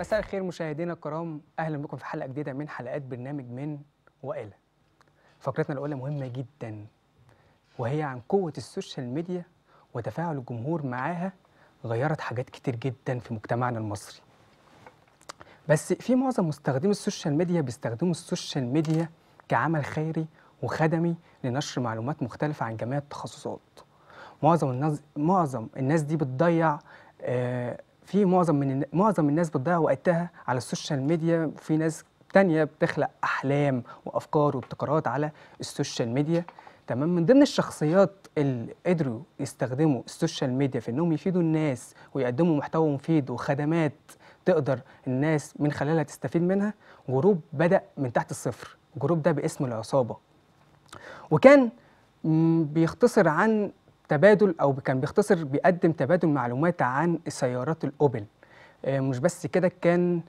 مساء الخير مشاهدينا الكرام اهلا بكم في حلقه جديده من حلقات برنامج من والى فقرتنا الاولى مهمه جدا وهي عن قوه السوشيال ميديا وتفاعل الجمهور معاها غيرت حاجات كتير جدا في مجتمعنا المصري بس في معظم مستخدمي السوشيال ميديا بيستخدموا السوشيال ميديا كعمل خيري وخدمي لنشر معلومات مختلفه عن جميع التخصصات معظم الناس معظم الناس دي بتضيع آه، في معظم من معظم الناس بتضيع وقتها على السوشيال ميديا في ناس تانية بتخلق احلام وافكار وابتكارات على السوشيال ميديا تمام من ضمن الشخصيات اللي قدروا يستخدموا السوشيال ميديا في انهم يفيدوا الناس ويقدموا محتوى مفيد وخدمات تقدر الناس من خلالها تستفيد منها جروب بدا من تحت الصفر جروب ده باسم العصابه وكان بيختصر عن تبادل او كان بيختصر بيقدم تبادل معلومات عن سيارات الاوبل آه، مش بس كده كان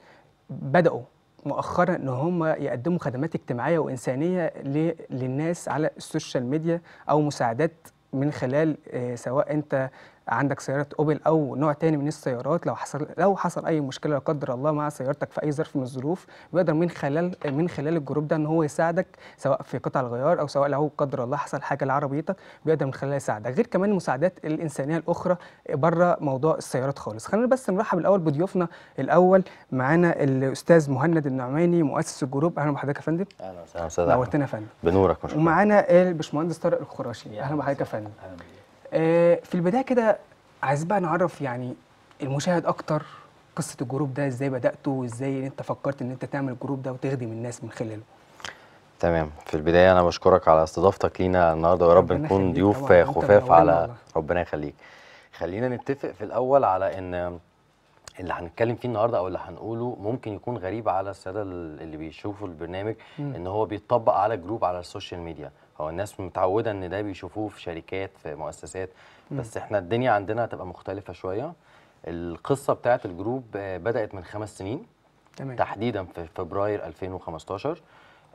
بداوا مؤخرا ان هم يقدموا خدمات اجتماعيه وانسانيه للناس على السوشيال ميديا او مساعدات من خلال آه، سواء انت عندك سياره اوبل او نوع تاني من السيارات لو حصل لو حصل اي مشكله لا قدر الله مع سيارتك في اي ظرف من الظروف بيقدر من خلال من خلال الجروب ده ان هو يساعدك سواء في قطع الغيار او سواء لو قدر الله حصل حاجه لعربيتك بيقدر من خلالها يساعدك غير كمان المساعدات الانسانيه الاخرى بره موضوع السيارات خالص خلينا بس نرحب الاول بضيوفنا الاول معانا الاستاذ مهند النعماني مؤسس الجروب اهلا بحضرتك يا فندم اهلا وسهلا نورتنا يا فندم بنورك ما شاء الله ومعانا الباشمهندس طارق الخراشي اهلا بحضرتك يا فندم آه، في البدايه كده عايز بقى نعرف يعني المشاهد اكتر قصه الجروب ده ازاي بداته وازاي انت فكرت ان انت تعمل الجروب ده وتخدم الناس من خلاله تمام في البدايه انا بشكرك على استضافتك لينا النهارده ويا رب نكون ضيوف خفاف على الله. ربنا يخليك خلينا نتفق في الاول على ان اللي هنتكلم فيه النهارده او اللي هنقوله ممكن يكون غريب على الساده اللي بيشوفوا البرنامج م. ان هو بيتطبق على جروب على السوشيال ميديا هو الناس متعوده ان ده بيشوفوه في شركات في مؤسسات بس احنا الدنيا عندنا هتبقى مختلفه شويه القصه بتاعه الجروب آه، بدات من خمس سنين تمام. تحديدا في فبراير 2015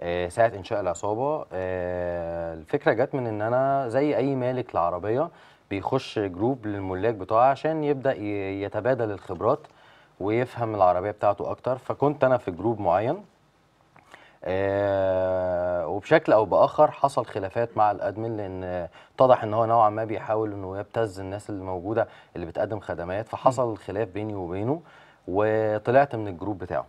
آه، ساعه انشاء العصابه آه، الفكره جت من ان انا زي اي مالك لعربيه بيخش جروب للملاك بتاعه عشان يبدا يتبادل الخبرات ويفهم العربيه بتاعته اكتر فكنت انا في جروب معين آه، وبشكل او باخر حصل خلافات مع الادمن لان اتضح ان هو نوعا ما بيحاول انه يبتز الناس اللي موجوده اللي بتقدم خدمات فحصل خلاف بيني وبينه وطلعت من الجروب بتاعه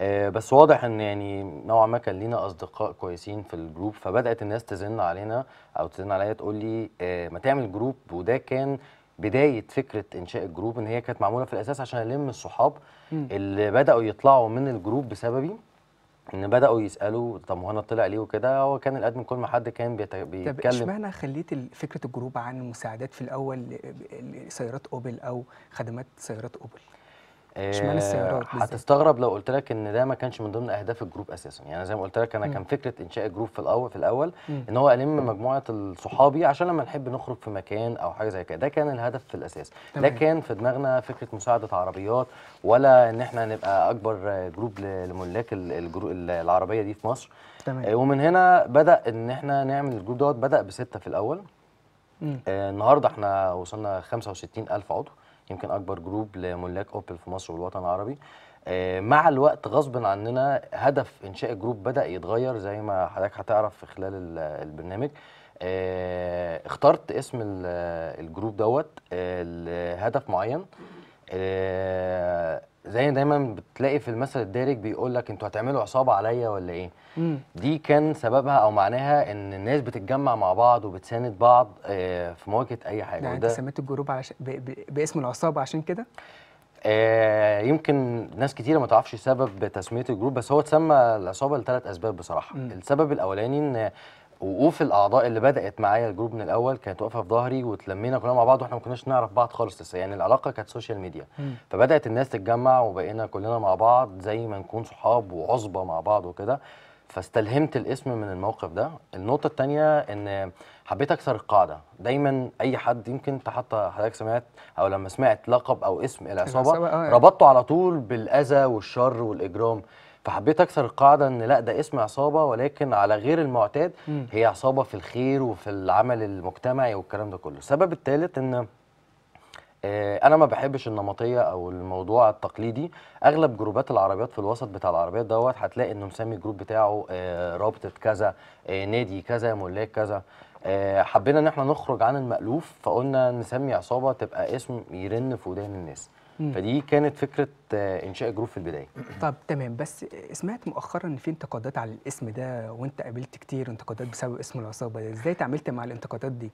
آه، بس واضح ان يعني نوعا ما كان لينا اصدقاء كويسين في الجروب فبدات الناس تزن علينا او تزن عليا تقول لي آه، ما تعمل جروب وده كان بدايه فكره انشاء الجروب ان هي كانت معموله في الاساس عشان الم الصحاب اللي بداوا يطلعوا من الجروب بسببي ان بداوا يسالوا طب مهند طلع ليه وكده هو كان الادمن كل ما حد كان بيتكلم طب اشمعنى خليت فكره الجروب عن المساعدات في الاول سيارات اوبل او خدمات سيارات اوبل شمال آه، السيارات هتستغرب لو قلت لك ان ده ما كانش من ضمن اهداف الجروب اساسا يعني زي ما قلت لك انا م. كان فكره انشاء الجروب في الاول في الاول م. ان هو الم مجموعه الصحابي عشان لما نحب نخرج في مكان او حاجه زي كده ده كان الهدف في الاساس ده كان في دماغنا فكره مساعده عربيات ولا ان احنا نبقى اكبر جروب لملاك العربيه دي في مصر تمام. آه، ومن هنا بدا ان احنا نعمل الجروب دوت بدا بسته في الاول آه النهارده احنا وصلنا 65000 عضو يمكن اكبر جروب لملاك اوبل في مصر والوطن العربي آه، مع الوقت غصب عننا هدف انشاء الجروب بدا يتغير زي ما حضرتك هتعرف في خلال البرنامج آه، اخترت اسم الجروب دوت آه، لهدف معين زي دايما بتلاقي في المثل الدارج بيقول لك انتوا هتعملوا عصابه عليا ولا ايه مم. دي كان سببها او معناها ان الناس بتتجمع مع بعض وبتساند بعض آه في مواجهه اي حاجه يعني انت سميت الجروب علشان ب... ب... باسم العصابه عشان كده آه يمكن ناس كتيره ما تعرفش سبب تسميه الجروب بس هو اتسمى العصابه لثلاث اسباب بصراحه مم. السبب الاولاني ان وقوف الاعضاء اللي بدات معايا الجروب من الاول كانت واقفه في ظهري واتلمينا كلنا مع بعض واحنا ما كناش نعرف بعض خالص لسه يعني العلاقه كانت سوشيال ميديا م. فبدات الناس تتجمع وبقينا كلنا مع بعض زي ما نكون صحاب وعصبه مع بعض وكده فاستلهمت الاسم من الموقف ده النقطه الثانيه ان حبيت اكسر القاعده دايما اي حد يمكن انت حتى حضرتك سمعت او لما سمعت لقب او اسم العصابه آه، يعني. ربطته على طول بالاذى والشر والاجرام فحبيت اكسر القاعده ان لا ده اسم عصابه ولكن على غير المعتاد هي عصابه في الخير وفي العمل المجتمعي والكلام ده كله السبب الثالث ان آه، انا ما بحبش النمطيه او الموضوع التقليدي اغلب جروبات العربيات في الوسط بتاع العربيات دوت هتلاقي انه مسمي الجروب بتاعه آه، رابطه كذا آه، نادي كذا ملاك كذا حبينا ان احنا نخرج عن المالوف فقلنا نسمي عصابه تبقى اسم يرن في ودان الناس فدي كانت فكره آه، انشاء جروب في البدايه طب تمام بس سمعت مؤخرا ان في انتقادات على الاسم ده وانت قابلت كتير انتقادات بسبب اسم العصابه ازاي تعاملت مع الانتقادات دي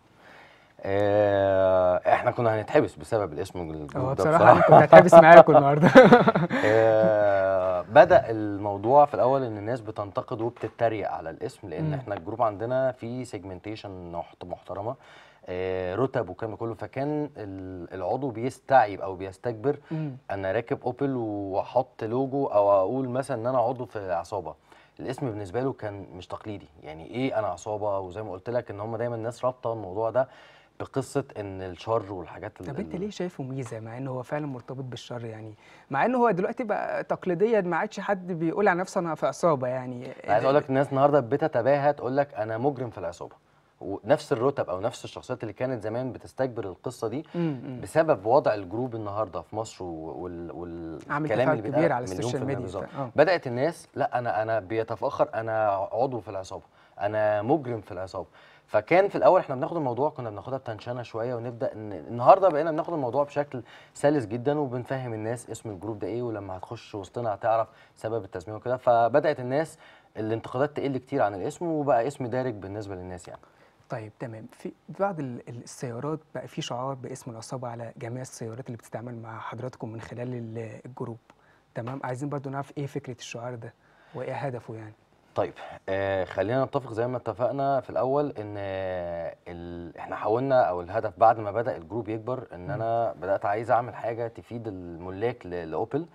آه احنا كنا هنتحبس بسبب الاسم الجروب ده آه، بصراحه كنا هنتحبس معاكم النهارده آه بدا الموضوع في الاول ان الناس بتنتقد وبتتريق على الاسم لان م. احنا الجروب عندنا فيه سيجمنتيشن محترمه آه، رتب والكلام كله فكان العضو بيستعيب او بيستكبر مم. انا راكب اوبل واحط لوجو او اقول مثلا ان انا عضو في عصابه الاسم بالنسبه له كان مش تقليدي يعني ايه انا عصابه وزي ما قلت لك ان هم دايما الناس رابطه الموضوع ده بقصه ان الشر والحاجات اللي طب انت ليه شايفه ميزه مع انه هو فعلا مرتبط بالشر يعني مع انه هو دلوقتي بقى تقليديا ما عادش حد بيقول على نفسه انا في عصابه يعني عايز اقول لك الناس النهارده بتتباهى تقول لك انا مجرم في العصابه ونفس الرتب او نفس الشخصيات اللي كانت زمان بتستكبر القصه دي بسبب وضع الجروب النهارده في مصر والكلام اللي كبير على السوشيال ميديا آه. بدات الناس لا انا انا بيتفاخر انا عضو في العصابه انا مجرم في العصابه فكان في الاول احنا بناخد الموضوع كنا بناخدها بتنشنه شويه ونبدا ان النهارده بقينا بناخد الموضوع بشكل سلس جدا وبنفهم الناس اسم الجروب ده ايه ولما هتخش وسطنا هتعرف سبب التسميه وكده فبدات الناس الانتقادات تقل كتير عن الاسم وبقى اسم دارج بالنسبه للناس يعني طيب تمام في بعض السيارات بقى في شعار باسم العصابه على جميع السيارات اللي بتتعامل مع حضراتكم من خلال الجروب تمام عايزين برضو نعرف ايه فكره الشعار ده وايه هدفه يعني طيب آه خلينا نتفق زي ما اتفقنا في الاول ان آه احنا حاولنا او الهدف بعد ما بدا الجروب يكبر ان انا بدات عايز اعمل حاجه تفيد الملاك لاوبل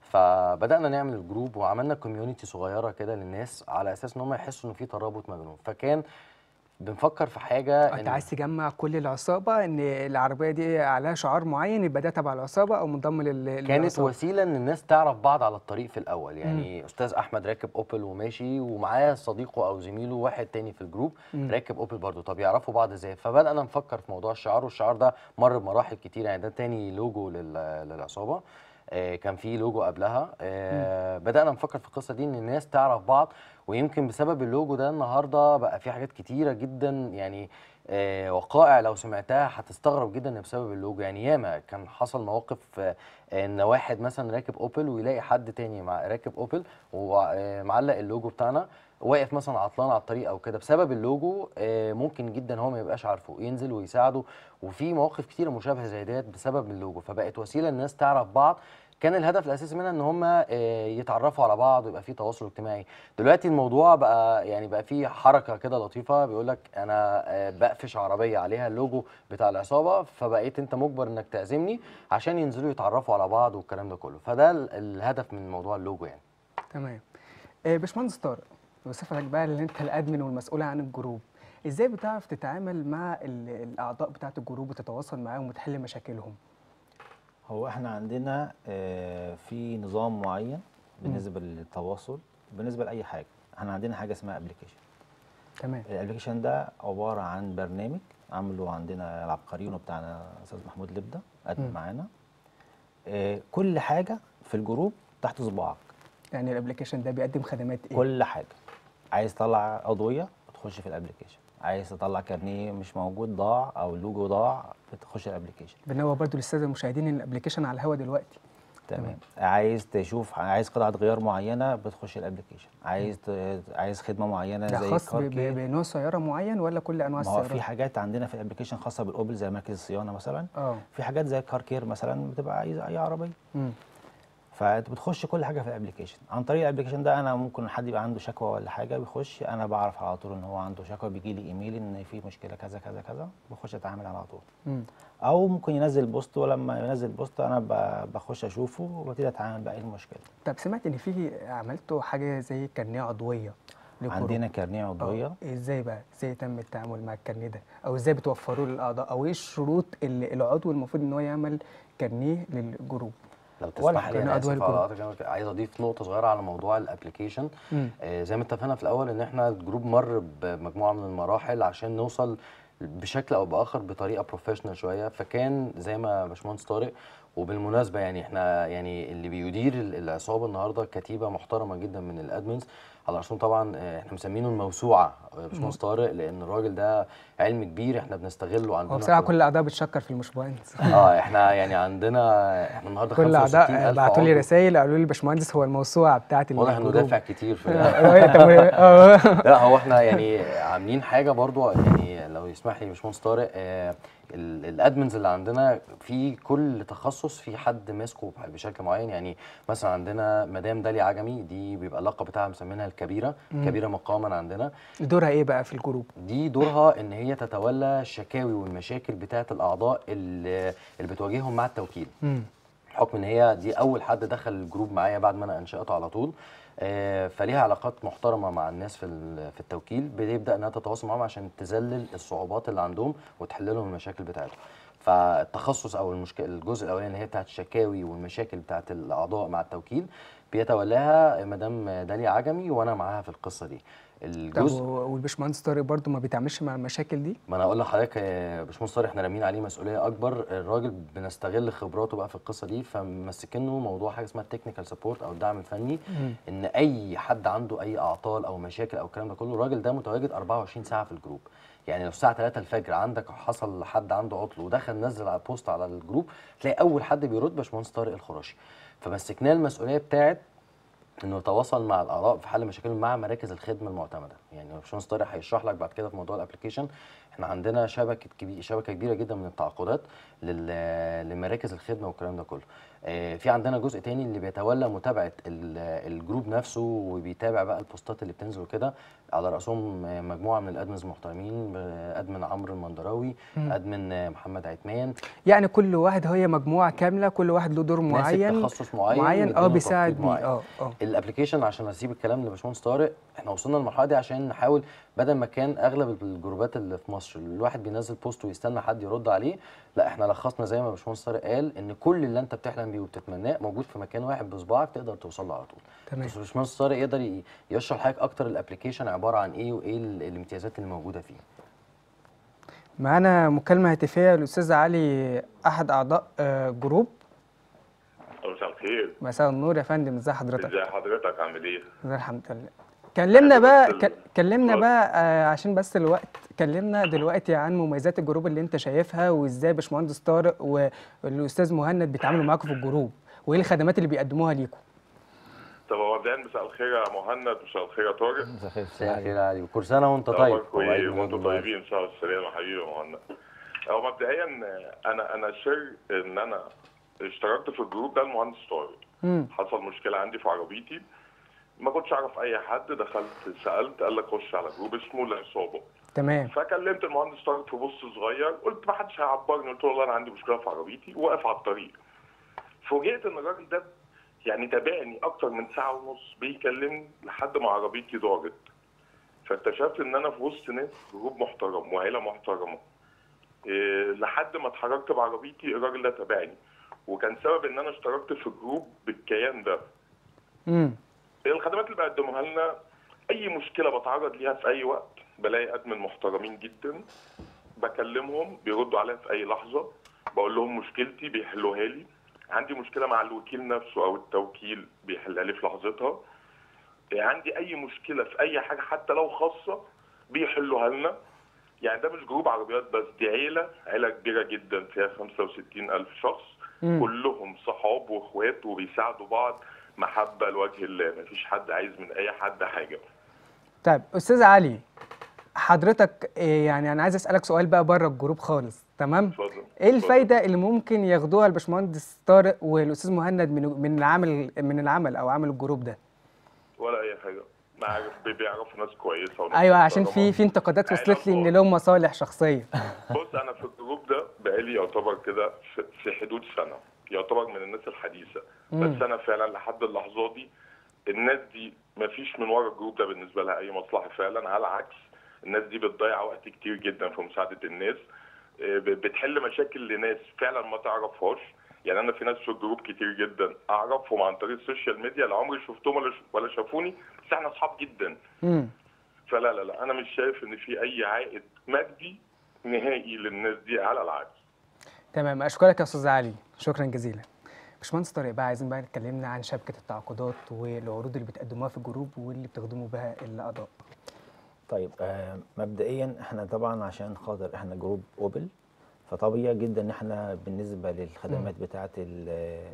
فبدانا نعمل الجروب وعملنا كوميونتي صغيره كده للناس على اساس ان هم يحسوا ان في ترابط ما بينهم فكان بنفكر في حاجه انت عايز تجمع كل العصابه ان العربيه دي عليها شعار معين يبقى ده تبع العصابه او منضم لل كانت للعصابة. وسيله ان الناس تعرف بعض على الطريق في الاول يعني مم. استاذ احمد راكب اوبل وماشي ومعاه صديقه او زميله واحد تاني في الجروب مم. راكب اوبل برضه طب يعرفوا بعض ازاي فبدانا نفكر في موضوع الشعار والشعار ده مر بمراحل كتير يعني ده تاني لوجو للعصابه آه كان في لوجو قبلها آه بدانا نفكر في القصه دي ان الناس تعرف بعض ويمكن بسبب اللوجو ده النهارده بقى في حاجات كتيره جدا يعني آه، وقائع لو سمعتها هتستغرب جدا بسبب اللوجو يعني ياما كان حصل مواقف آه، ان واحد مثلا راكب اوبل ويلاقي حد تاني مع راكب اوبل ومعلق آه، اللوجو بتاعنا واقف مثلا عطلان على الطريق او كده بسبب اللوجو ممكن جدا هو ما يبقاش عارفه ينزل ويساعده وفي مواقف كتيره مشابهه زي ديت بسبب اللوجو فبقت وسيله الناس تعرف بعض كان الهدف الاساسي منها ان هم آه، يتعرفوا على بعض ويبقى في تواصل اجتماعي دلوقتي الموضوع بقى يعني بقى في حركه كده لطيفه بيقول لك انا آه، بقفش عربيه عليها اللوجو بتاع العصابه فبقيت انت مجبر انك تعزمني عشان ينزلوا يتعرفوا على بعض والكلام ده كله فده الهدف من موضوع اللوجو يعني تمام آه، باشمهندس طارق بصفتك بقى اللي انت الادمن والمسؤول عن الجروب ازاي بتعرف تتعامل مع الاعضاء بتاعه الجروب وتتواصل معاهم وتحل مشاكلهم هو احنا عندنا آه، في نظام معين بالنسبه للتواصل بالنسبه لاي حاجه احنا عندنا حاجه اسمها ابلكيشن تمام الابلكيشن ده عباره عن برنامج عامله عندنا العبقريون بتاعنا استاذ محمود لبده قدم معانا آه، كل حاجه في الجروب تحت صباعك يعني الابلكيشن ده بيقدم خدمات ايه كل حاجه عايز تطلع عضويه تخش في الابلكيشن عايز تطلع كارنيه مش موجود ضاع او اللوجو ضاع بتخش الابلكيشن بنوه برضو للساده المشاهدين ان الابلكيشن على الهواء دلوقتي تمام عايز تشوف عايز قطعه غيار معينه بتخش الابلكيشن عايز مم. عايز خدمه معينه زي خاص بنوع سياره معين ولا كل انواع السيارات في حاجات عندنا في الابلكيشن خاصه بالاوبل زي مركز الصيانه مثلا أوه. في حاجات زي الكار كير مثلا بتبقى عايز اي عربيه فانت بتخش كل حاجه في الابلكيشن عن طريق الابلكيشن ده انا ممكن حد يبقى عنده شكوى ولا حاجه بيخش انا بعرف على طول ان هو عنده شكوى بيجي لي ايميل ان في مشكله كذا كذا كذا بخش اتعامل على طول م. او ممكن ينزل بوست ولما ينزل بوست انا بخش اشوفه وابتدي اتعامل بقى ايه المشكله طب سمعت ان في عملتوا حاجه زي كارنيه عضويه للكورونا. عندنا كارنيه عضويه آه، إيه، ازاي بقى ازاي تم التعامل مع الكارنيه ده او ازاي بتوفروه للاعضاء او ايه الشروط اللي العضو المفروض ان هو يعمل كارنيه للجروب لو تسمح لي انا آه، عايز اضيف نقطه صغيره على موضوع الابلكيشن آه زي ما اتفقنا في الاول ان احنا الجروب مر بمجموعه من المراحل عشان نوصل بشكل او باخر بطريقه بروفيشنال شويه فكان زي ما باشمهندس طارق وبالمناسبه يعني احنا يعني اللي بيدير العصابه النهارده كتيبه محترمه جدا من الادمنز على طبعا آه، احنا مسمينه الموسوعه باشمهندس طارق لان الراجل ده علم كبير احنا بنستغله عندنا هو بصراحه كل الاعضاء بتشكر في الباشمهندس اه احنا يعني عندنا احنا النهارده كل الاعضاء بعتوا لي رسائل قالوا لي الباشمهندس هو الموسوعه بتاعتي واضح انه دافع كتير في إيه، إيه، لا هو احنا يعني عاملين حاجه برضو يعني لو يسمح لي باشمهندس طارق آه، الادمنز اللي عندنا في كل تخصص في حد ماسكه بشكل معين يعني مثلا عندنا مدام داليا عجمي دي بيبقى اللقب بتاعها مسمينها الكبيره كبيره مقاما عندنا دور دورها ايه بقى في الجروب؟ دي دورها ان هي تتولى الشكاوي والمشاكل بتاعه الاعضاء اللي, اللي بتواجههم مع التوكيل. بحكم ان هي دي اول حد دخل الجروب معايا بعد ما انا انشاته على طول آه، فليها علاقات محترمه مع الناس في في التوكيل بتبدا انها تتواصل معاهم عشان تذلل الصعوبات اللي عندهم وتحل لهم المشاكل بتاعتهم فالتخصص او المشكله الجزء الاولاني اللي هي بتاعت الشكاوي والمشاكل بتاعت الاعضاء مع التوكيل بيتولاها مدام داليا عجمي وانا معاها في القصه دي الجزء والباشمهندس طارق برضه ما بيتعاملش مع المشاكل دي ما انا اقول لحضرتك يا آه، باشمهندس طارق احنا رامين عليه مسؤوليه اكبر الراجل بنستغل خبراته بقى في القصه دي فمسكنه موضوع حاجه اسمها التكنيكال سبورت او الدعم الفني مم. ان اي حد عنده اي اعطال او مشاكل او الكلام ده كله الراجل ده متواجد 24 ساعه في الجروب يعني لو الساعه 3 الفجر عندك حصل حد عنده عطل ودخل نزل على بوست على الجروب تلاقي اول حد بيرد باشمهندس طارق الخراشي فمسكناه المسؤوليه بتاعت انه يتواصل مع الاراء في حل مشاكلهم مع مراكز الخدمه المعتمده يعني باشمهندس طارق هيشرح لك بعد كده في موضوع الابلكيشن احنا عندنا شبكه كبيره شبكه كبيره جدا من التعاقدات لمراكز الخدمه والكلام ده كله آه، في عندنا جزء تاني اللي بيتولى متابعه الجروب نفسه وبيتابع بقى البوستات اللي بتنزل وكده على راسهم مجموعه من الادمنز المحترمين آه، ادمن عمرو المندراوي ادمن محمد عتمان يعني كل واحد هي مجموعه كامله كل واحد له دور معين تخصص معين معين اه بيساعد بيه اه اه الابلكيشن عشان اسيب الكلام لبشمهندس طارق احنا وصلنا للمرحله دي عشان نحاول بدل ما كان اغلب الجروبات اللي في مصر الواحد بينزل بوست ويستنى حد يرد عليه لا احنا لخصنا زي ما باشمهندس طارق قال ان كل اللي انت بتحلم بيه وبتتمناه موجود في مكان واحد بصباعك تقدر توصل له على طول تمام باشمهندس طارق يقدر يشرح لحضرتك اكتر الابلكيشن عباره عن ايه وايه الامتيازات اللي موجوده فيه معانا مكالمه هاتفيه للاستاذ علي احد اعضاء آه، جروب مساء الخير مساء النور يا فندم ازي حضرتك ازي حضرتك عامل ايه الحمد لله كلمنا بقى كلمنا اه. بقى آه، عشان بس الوقت كلمنا دلوقتي عن مميزات الجروب اللي انت شايفها وازاي باشمهندس طارق والاستاذ مهند بيتعاملوا معاكم في الجروب وايه الخدمات اللي بيقدموها ليكم طب هو مبدئيا مساء الخير يا مهند ومساء الخير يا طارق مساء الخير يا علي وكل سنه وانت طيب وانتم طيبين ان شاء الله السلامه حبيبي يا مهند هو مبدئيا انا انا شر ان انا اشتركت في الجروب ده المهندس طارق حصل مشكله عندي في عربيتي ما كنتش اعرف اي حد دخلت سالت قال لك خش على جروب اسمه العصابه تمام فكلمت المهندس طارق في بص صغير قلت ما حدش هيعبرني قلت له والله انا عندي مشكله في عربيتي واقف على الطريق فوجئت ان الراجل ده يعني تابعني اكتر من ساعه ونص بيكلمني لحد ما عربيتي ضاعت فاكتشفت ان انا في وسط ناس جروب محترم وعيله محترمه إيه لحد ما اتحركت بعربيتي الراجل ده تابعني وكان سبب ان انا اشتركت في الجروب بالكيان ده امم الخدمات اللي بقدمها لنا اي مشكله بتعرض ليها في اي وقت بلاقي ادمن محترمين جدا بكلمهم بيردوا عليا في اي لحظه بقول لهم مشكلتي بيحلوها لي عندي مشكله مع الوكيل نفسه او التوكيل بيحلها لي في لحظتها عندي اي مشكله في اي حاجه حتى لو خاصه بيحلوها لنا يعني ده مش جروب عربيات بس دي عيله عيله كبيره جدا فيها 65 الف شخص مم. كلهم صحاب واخوات وبيساعدوا بعض محبه لوجه الله مفيش حد عايز من اي حد حاجه طيب استاذ علي حضرتك إيه يعني انا عايز اسالك سؤال بقى بره الجروب خالص تمام فضل. ايه الفايده اللي ممكن ياخدوها الباشمهندس طارق والاستاذ مهند من من العمل من العمل او عمل الجروب ده ولا اي حاجه بيعرفوا ناس كويسه وناس ايوه عشان في في انتقادات وصلت لي ان لهم مصالح شخصيه بص انا في الجروب ده بقالي يعتبر كده في حدود سنه يعتبر من الناس الحديثه مم. بس انا فعلا لحد اللحظه دي الناس دي ما فيش من ورا الجروب ده بالنسبه لها اي مصلحه فعلا على العكس الناس دي بتضيع وقت كتير جدا في مساعده الناس آه، بتحل مشاكل لناس فعلا ما تعرفهاش يعني انا في ناس في الجروب كتير جدا اعرفهم عن طريق السوشيال ميديا لا عمري شفتهم ولا شافوني بس احنا اصحاب جدا مم. فلا لا لا انا مش شايف ان في اي عائد مادي نهائي للناس دي على العكس تمام اشكرك يا استاذ علي شكرا جزيلا باشمهندس طارق بقى عايزين بقى نتكلمنا عن شبكه التعاقدات والعروض اللي بتقدموها في الجروب واللي بتخدموا بها الاعضاء طيب آه مبدئيا احنا طبعا عشان خاطر احنا جروب اوبل فطبيعي جدا ان احنا بالنسبه للخدمات بتاعه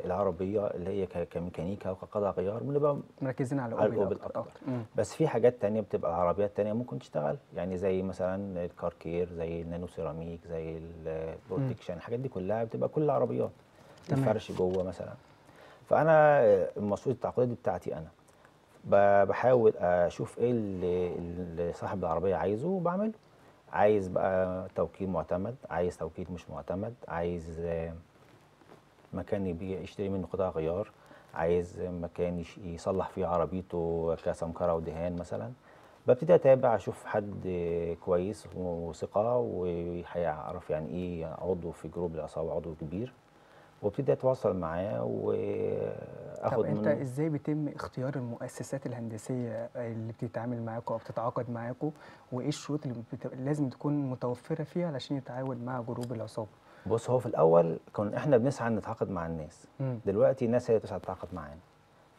العربيه اللي هي كميكانيكا وكقطع غيار بنبقى مركزين على الاوبل, اكتر, بس في حاجات تانية بتبقى العربيات تانية ممكن تشتغل يعني زي مثلا الكار كير زي النانو سيراميك زي البروتكشن الحاجات دي كلها بتبقى كل العربيات الفرش جوه مثلا فانا المسؤوليه التعاقدات دي بتاعتي انا بحاول اشوف ايه اللي صاحب العربيه عايزه وبعمله عايز بقى توكيل معتمد عايز توكيل مش معتمد عايز مكان يبيع يشتري منه قطع غيار عايز مكان يصلح فيه عربيته كسمكرة ودهان مثلا ببتدي اتابع اشوف حد كويس وثقه وهيعرف يعني ايه عضو في جروب العصابه عضو كبير وابتدي اتواصل معاه واخد طب انت منه ازاي بيتم اختيار المؤسسات الهندسيه اللي بتتعامل معاكوا او بتتعاقد معاكوا وايه الشروط اللي بت... لازم تكون متوفره فيها علشان يتعاون مع جروب العصابه بص هو في الاول كنا احنا بنسعى ان نتعاقد مع الناس م. دلوقتي الناس هي بتسعى تتعاقد معانا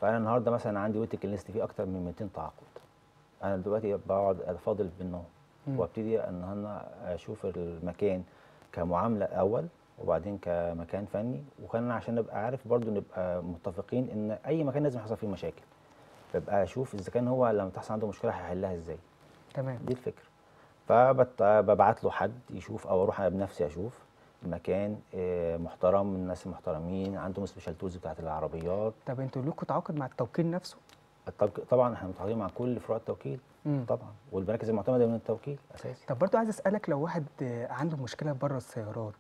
فانا النهارده مثلا عندي ويتك ليست فيه اكتر من 200 تعاقد انا دلوقتي بقعد فاضل بينهم وابتدي ان انا اشوف المكان كمعامله اول وبعدين كمكان فني وكان عشان نبقى عارف برضو نبقى متفقين ان اي مكان لازم يحصل فيه مشاكل ببقى اشوف اذا كان هو لما تحصل عنده مشكله هيحلها ازاي تمام دي الفكره فببعت له حد يشوف او اروح انا بنفسي اشوف المكان آه، محترم من الناس المحترمين عندهم سبيشال تولز بتاعت العربيات طب انتوا لكم تعاقد مع التوكيل نفسه طبعا احنا متعاقدين مع كل فروع التوكيل مم. طبعا والمراكز المعتمده من التوكيل اساسي طب برضو عايز اسالك لو واحد عنده مشكله بره السيارات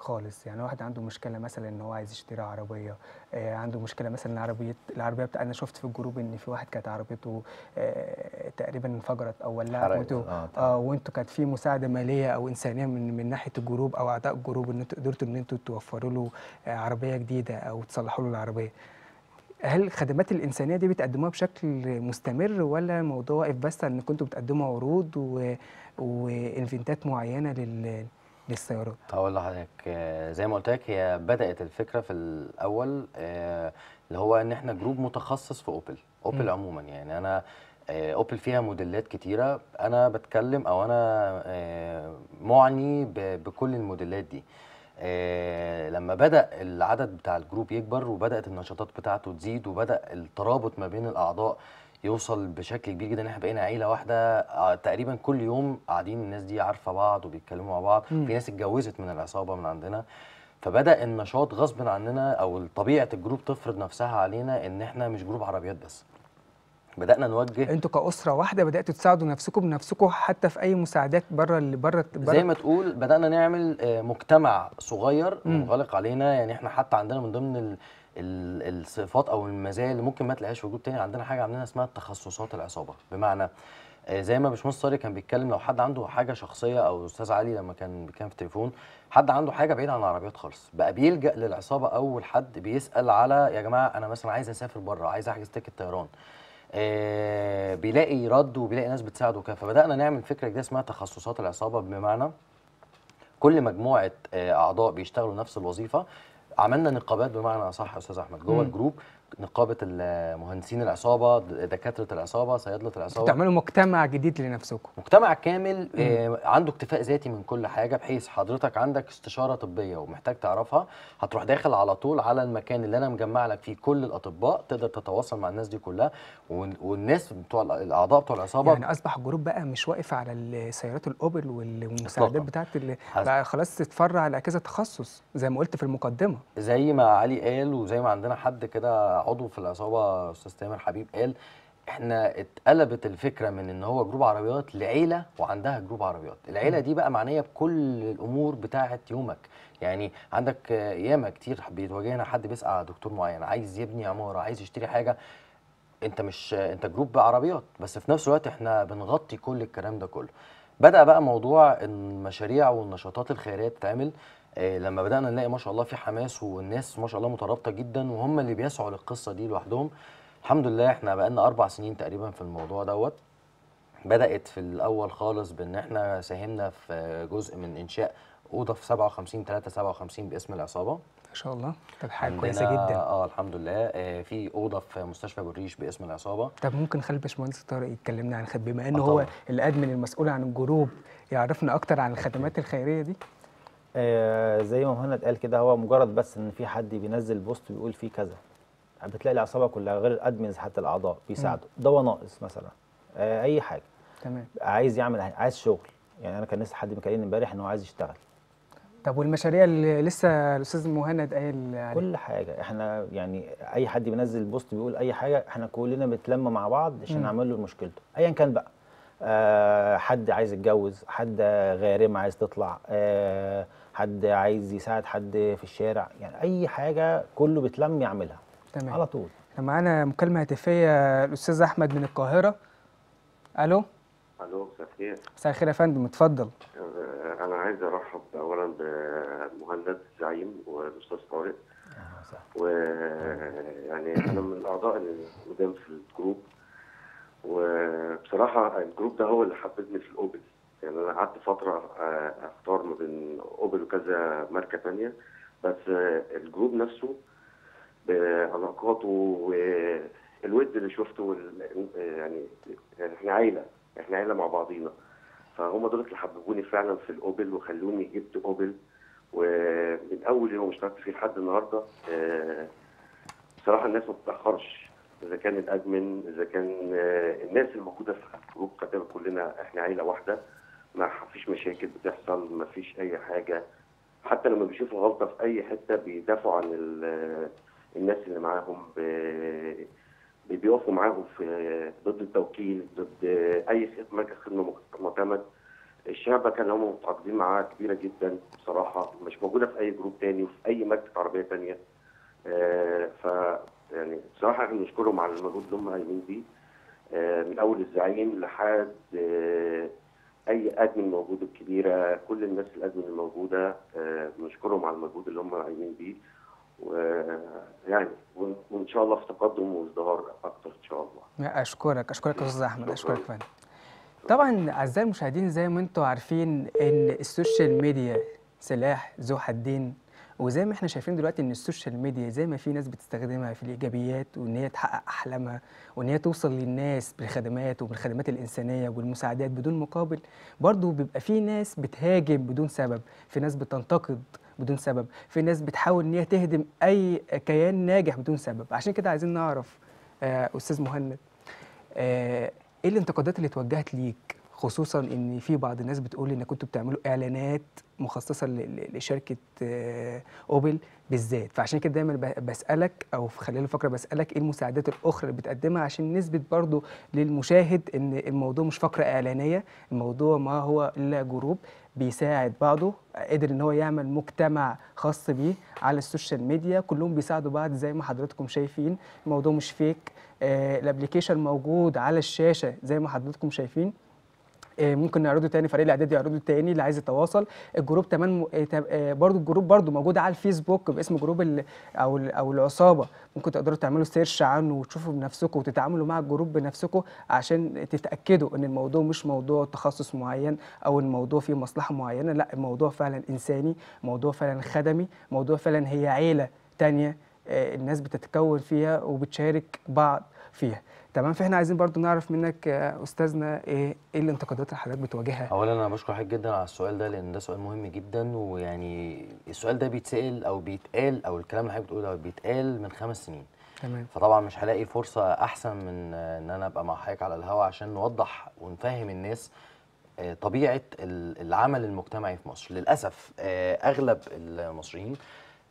خالص يعني واحد عنده مشكله مثلا ان هو عايز يشتري عربيه آه عنده مشكله مثلا العربيه العربيه بتاع انا شفت في الجروب ان في واحد كانت عربيته آه تقريبا انفجرت او ولعت اه, آه وانتوا كانت في مساعده ماليه او انسانيه من من ناحيه الجروب او اعضاء الجروب ان انتوا قدرتوا ان انتوا توفروا له آه، عربيه جديده او تصلحوا له العربيه هل الخدمات الانسانيه دي بتقدموها بشكل مستمر ولا الموضوع واقف بس ان كنتوا بتقدموا عروض وانفنتات معينه لل للسيارات هقول لحضرتك آه، زي ما قلت لك هي بدات الفكره في الاول آه، اللي هو ان احنا جروب متخصص في اوبل اوبل م. عموما يعني انا آه، اوبل فيها موديلات كتيره انا بتكلم او انا معني بكل الموديلات دي لما بدا العدد بتاع الجروب يكبر وبدات النشاطات بتاعته تزيد وبدا الترابط ما بين الاعضاء يوصل بشكل كبير جدا ان احنا بقينا عيله واحده آه، تقريبا كل يوم قاعدين الناس دي عارفه بعض وبيتكلموا مع بعض مم. في ناس اتجوزت من العصابه من عندنا فبدا النشاط غصب عننا او طبيعه الجروب تفرض نفسها علينا ان احنا مش جروب عربيات بس بدانا نوجه انتوا كاسره واحده بداتوا تساعدوا نفسكم بنفسكم حتى في اي مساعدات بره اللي بره زي ما تقول بدانا نعمل آه، مجتمع صغير منغلق علينا يعني احنا حتى عندنا من ضمن الصفات او المزايا اللي ممكن ما تلاقيهاش وجود تاني عندنا حاجه عندنا اسمها تخصصات العصابه بمعنى آه، زي ما باشمهندس صاري كان بيتكلم لو حد عنده حاجه شخصيه او استاذ علي لما كان كان في التليفون حد عنده حاجه بعيد عن العربيات خالص بقى بيلجا للعصابه اول حد بيسال على يا جماعه انا مثلا عايز اسافر بره عايز احجز تيكت طيران آه بيلاقي رد وبيلاقي ناس بتساعده وكده فبدانا نعمل فكره جديده اسمها تخصصات العصابه بمعنى كل مجموعه آه، اعضاء بيشتغلوا نفس الوظيفه عملنا نقابات بمعنى اصح يا استاذ احمد جوه الجروب نقابه المهندسين العصابه دكاتره العصابه صيادله العصابه بتعملوا مجتمع جديد لنفسكم مجتمع كامل آه عنده اكتفاء ذاتي من كل حاجه بحيث حضرتك عندك استشاره طبيه ومحتاج تعرفها هتروح داخل على طول على المكان اللي انا مجمع لك فيه كل الاطباء تقدر تتواصل مع الناس دي كلها والناس بتوع الاعضاء بتوع العصابه يعني اصبح جروب بقى مش واقف على السيارات الاوبل والمساعدات بتاعت اللي بقى خلاص تتفرع على كذا تخصص زي ما قلت في المقدمه زي ما علي قال وزي ما عندنا حد كده عضو في العصابه استاذ تامر حبيب قال احنا اتقلبت الفكره من ان هو جروب عربيات لعيله وعندها جروب عربيات العيله دي بقى معنيه بكل الامور بتاعه يومك يعني عندك ياما كتير بيتواجهنا حد بيسال على دكتور معين عايز يبني عماره عايز يشتري حاجه انت مش انت جروب عربيات بس في نفس الوقت احنا بنغطي كل الكلام ده كله بدا بقى موضوع المشاريع والنشاطات الخيريه تتعمل آه، لما بدانا نلاقي ما شاء الله في حماس والناس ما شاء الله مترابطه جدا وهم اللي بيسعوا للقصه دي لوحدهم الحمد لله احنا بقالنا اربع سنين تقريبا في الموضوع دوت بدات في الاول خالص بان احنا ساهمنا في جزء من انشاء اوضه في 57 3 57 باسم العصابه ما شاء الله طب حاجه كويسه جدا اه الحمد لله آه في اوضه في مستشفى بالريش باسم العصابه طب ممكن خلي الباشمهندس طارق يتكلمنا عن بما ان آه، هو الادمن المسؤول عن الجروب يعرفنا اكتر عن الخدمات الخيريه دي آه، زي ما مهند قال كده هو مجرد بس ان في حد بينزل بوست بيقول فيه كذا بتلاقي العصابه كلها غير الادمنز حتى الاعضاء بيساعدوا دواء ناقص مثلا آه، اي حاجه تمام عايز يعمل عايز شغل يعني انا كان لسه حد مكلمني امبارح ان هو عايز يشتغل طب والمشاريع اللي لسه الاستاذ مهند قايل عليها كل حاجه احنا يعني اي حد بينزل بوست بيقول اي حاجه احنا كلنا بنتلم مع بعض عشان نعمل له مشكلته ايا كان بقى آه، حد عايز يتجوز حد غارمه عايز تطلع آه، حد عايز يساعد حد في الشارع يعني اي حاجه كله بتلم يعملها تمام على طول احنا معانا مكالمه هاتفيه الاستاذ احمد من القاهره الو الو مساء الخير مساء الخير يا فندم اتفضل آه، انا عايز ارحب اولا بمهند الزعيم والاستاذ طارق وسهلا ويعني انا من الاعضاء اللي قدام في الجروب وبصراحه الجروب ده هو اللي حببني في الاوبل يعني انا قعدت فتره آه، اختار ما بين اوبل وكذا ماركه ثانيه بس آه، الجروب نفسه بعلاقاته والود اللي شفته يعني, يعني احنا عيله احنا عيله مع بعضينا فهم دول اللي حببوني فعلا في الاوبل وخلوني جبت اوبل ومن اول يوم اشتغلت فيه لحد النهارده آه، بصراحه الناس ما بتتاخرش اذا كان الادمن اذا كان آه، الناس الموجوده في الجروب قدام كلنا احنا عيله واحده ما فيش مشاكل بتحصل ما فيش اي حاجه حتى لما بيشوفوا غلطه في اي حته بيدافعوا عن الناس اللي معاهم بيوقفوا معاهم في ضد التوكيل ضد آه، اي مركز خدمه معتمد الشعب كان هم متعاقدين معاه كبيره جدا بصراحه مش موجوده في اي جروب تاني وفي اي مكتب عربيه تانيه آه بصراحه احنا يعني بنشكرهم على المجهود اللي هم قايمين بيه آه، من اول الزعيم لحد آه، اي ادمن موجود الكبيره كل الناس الادمن الموجوده آه، بنشكرهم على المجهود اللي هم قايمين بيه ويعني وان شاء الله في تقدم وازدهار اكتر ان شاء الله. اشكرك اشكرك يا استاذ احمد اشكرك فن طبعا اعزائي المشاهدين زي ما انتم عارفين ان السوشيال ميديا سلاح ذو حدين وزي ما احنا شايفين دلوقتي ان السوشيال ميديا زي ما في ناس بتستخدمها في الايجابيات وان هي تحقق احلامها وان هي توصل للناس بالخدمات وبالخدمات الانسانيه والمساعدات بدون مقابل برضو بيبقى في ناس بتهاجم بدون سبب في ناس بتنتقد بدون سبب في ناس بتحاول ان هي تهدم اي كيان ناجح بدون سبب عشان كده عايزين نعرف آه، استاذ مهند آه، ايه الانتقادات اللي اتوجهت ليك خصوصا ان في بعض الناس بتقول ان كنتوا بتعملوا اعلانات مخصصه لشركه آه، اوبل بالذات فعشان كده دايما بسالك او في خلال الفقره بسالك ايه المساعدات الاخرى اللي بتقدمها عشان نثبت برضو للمشاهد ان الموضوع مش فقره اعلانيه الموضوع ما هو الا جروب بيساعد بعضه قدر ان هو يعمل مجتمع خاص بيه على السوشيال ميديا كلهم بيساعدوا بعض زي ما حضراتكم شايفين الموضوع مش فيك آه الابلكيشن موجود على الشاشه زي ما حضراتكم شايفين آه، ممكن نعرضه تاني فريق الاعداد يعرضه تاني اللي عايز يتواصل الجروب تمام آه، آه، برضو الجروب برضو موجود على الفيسبوك باسم جروب ال او ال او العصابه ممكن تقدروا تعملوا سيرش عنه وتشوفوا بنفسكم وتتعاملوا مع الجروب بنفسكم عشان تتاكدوا ان الموضوع مش موضوع تخصص معين او الموضوع فيه مصلحه معينه لا الموضوع فعلا انساني موضوع فعلا خدمي موضوع فعلا هي عيله تانيه الناس بتتكون فيها وبتشارك بعض فيها تمام فاحنا عايزين برضو نعرف منك استاذنا ايه ايه الانتقادات اللي حضرتك بتواجهها اولا انا بشكر حضرتك جدا على السؤال ده لان ده سؤال مهم جدا ويعني السؤال ده بيتسال او بيتقال او الكلام اللي حضرتك بتقوله ده بيتقال من خمس سنين تمام فطبعا مش هلاقي فرصه احسن من ان انا ابقى مع حضرتك على الهواء عشان نوضح ونفهم الناس آه، طبيعه العمل المجتمعي في مصر للاسف آه، اغلب المصريين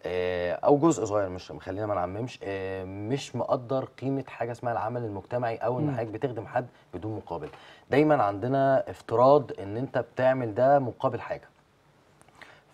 آه، او جزء صغير مش خلينا ما نعممش آه، مش مقدر قيمه حاجه اسمها العمل المجتمعي او ان حضرتك بتخدم حد بدون مقابل دايما عندنا افتراض ان انت بتعمل ده مقابل حاجه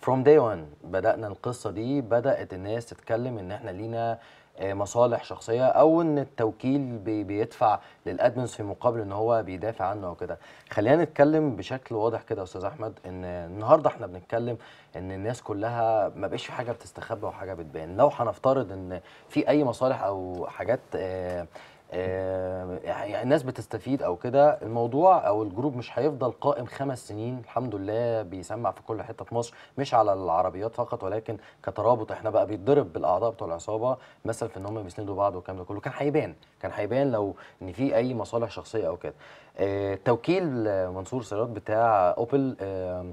فروم داي 1 بدانا القصه دي بدات الناس تتكلم ان احنا لينا آه، مصالح شخصيه او ان التوكيل بيدفع للادمنز في مقابل ان هو بيدافع عنه وكده خلينا نتكلم بشكل واضح كده يا استاذ احمد ان النهارده احنا بنتكلم ان الناس كلها ما بقاش في حاجه بتستخبى وحاجه بتبان لو هنفترض ان في اي مصالح او حاجات آه آه، يعني الناس بتستفيد او كده الموضوع او الجروب مش هيفضل قائم خمس سنين الحمد لله بيسمع في كل حته في مصر مش على العربيات فقط ولكن كترابط احنا بقى بيتضرب بالاعضاء بتوع العصابه مثل في ان هم بيسندوا بعض والكلام ده كله كان هيبان كان هيبان لو ان في اي مصالح شخصيه او كده آه، توكيل منصور سيرات بتاع اوبل آه،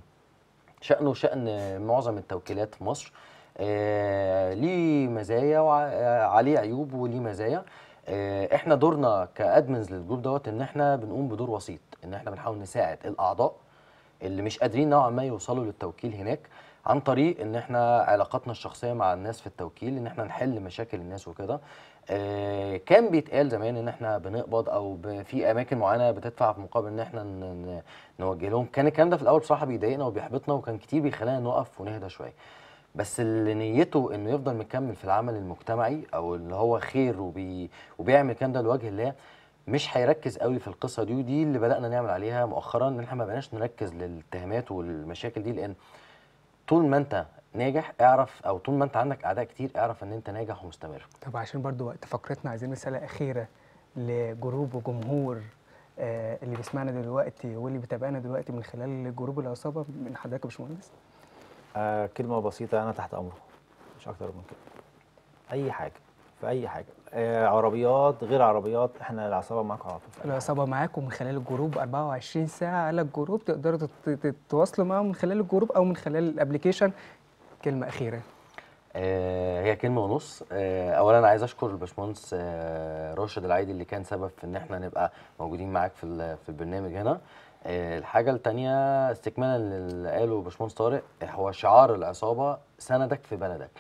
شانه شان معظم التوكيلات في مصر ليه مزايا وعليه عيوب وليه مزايا آه، احنا دورنا كادمنز للجروب دوت ان احنا بنقوم بدور وسيط ان احنا بنحاول نساعد الاعضاء اللي مش قادرين نوعا ما يوصلوا للتوكيل هناك عن طريق ان احنا علاقاتنا الشخصيه مع الناس في التوكيل ان احنا نحل مشاكل الناس وكده آه كان بيتقال زمان ان احنا بنقبض او في اماكن معينه بتدفع في مقابل ان احنا نوجه لهم كان الكلام ده في الاول بصراحه بيضايقنا وبيحبطنا وكان كتير بيخلينا نقف ونهدى شويه بس اللي نيته انه يفضل مكمل في العمل المجتمعي او اللي هو خير وبي وبيعمل الكلام ده لوجه الله مش هيركز قوي في القصه دي ودي اللي بدانا نعمل عليها مؤخرا ان احنا ما بقناش نركز للاتهامات والمشاكل دي لان طول ما انت ناجح اعرف او طول ما انت عندك اعداء كتير اعرف ان انت ناجح ومستمر طب عشان برضو وقت فقرتنا عايزين رساله اخيره لجروب وجمهور آه اللي بيسمعنا دلوقتي واللي بيتابعنا دلوقتي من خلال جروب العصابه من حضرتك يا باشمهندس آه كلمه بسيطه انا تحت امره مش اكتر من كده اي حاجه في اي حاجه آه عربيات غير عربيات احنا العصابه معاكم على طول العصابه معاكم من خلال الجروب 24 ساعه على الجروب تقدروا تتواصلوا معاهم من خلال الجروب او من خلال الابلكيشن كلمه اخيره آه، هي كلمه ونص آه، اولا عايز اشكر الباشمهندس آه، راشد العايدي اللي كان سبب في ان احنا نبقى موجودين معاك في البرنامج هنا الحاجة التانية استكمالا للي قاله باشمهندس طارق هو شعار العصابة سندك في بلدك.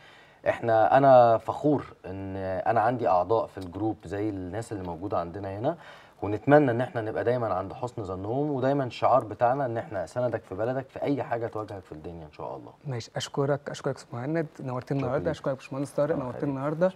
احنا انا فخور ان انا عندي اعضاء في الجروب زي الناس اللي موجودة عندنا هنا ونتمنى ان احنا نبقى دايما عند حسن ظنهم ودايما الشعار بتاعنا ان احنا سندك في بلدك في اي حاجه تواجهك في الدنيا ان شاء الله. ماشي اشكرك اشكرك يا مهند نورتنا النهارده اشكرك يا باشمهندس طارق نورتنا النهارده